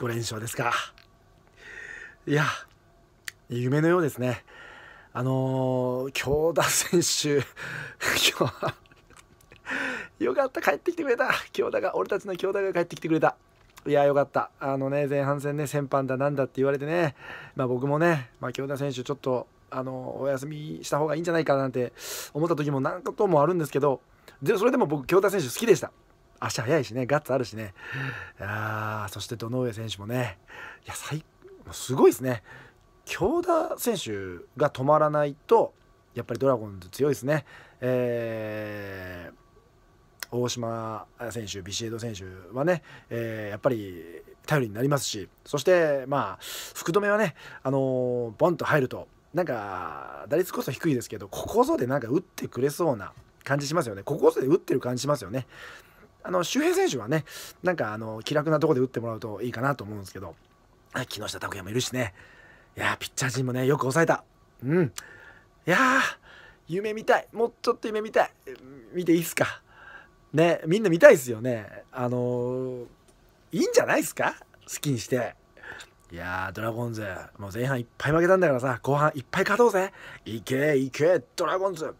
5連勝ですかいや夢のようですねあのー、京田選手今日はよかった帰ってきてくれた京田が俺たちの京田が帰ってきてくれたいやよかったあのね前半戦ね先般だなんだって言われてねまあ僕もね、まあ、京田選手ちょっとあのお休みした方がいいんじゃないかなんて思った時も何かともあるんですけどでそれでも僕京田選手好きでした足速いしね、ガッツあるしね。あそして堂上選手もね、いや、最、すごいですね。京田選手が止まらないと、やっぱりドラゴンズ強いですね。えー、大島選手、ビシエド選手はね、えー、やっぱり頼りになりますし、そしてまあ、福留はね、あのー、ボンと入ると、なんか、打率こそ低いですけど、ここぞでなんか打ってくれそうな感じしますよね。ここぞで打ってる感じしますよね。あの周平選手はねなんかあの気楽なとこで打ってもらうといいかなと思うんですけど木下拓哉もいるしねいやピッチャー陣もねよく抑えたうんいや夢見たいもうちょっと夢見たい見ていいっすかねみんな見たいっすよねあのー、いいんじゃないっすか好きにしていやドラゴンズもう前半いっぱい負けたんだからさ後半いっぱい勝とうぜいけいけドラゴンズ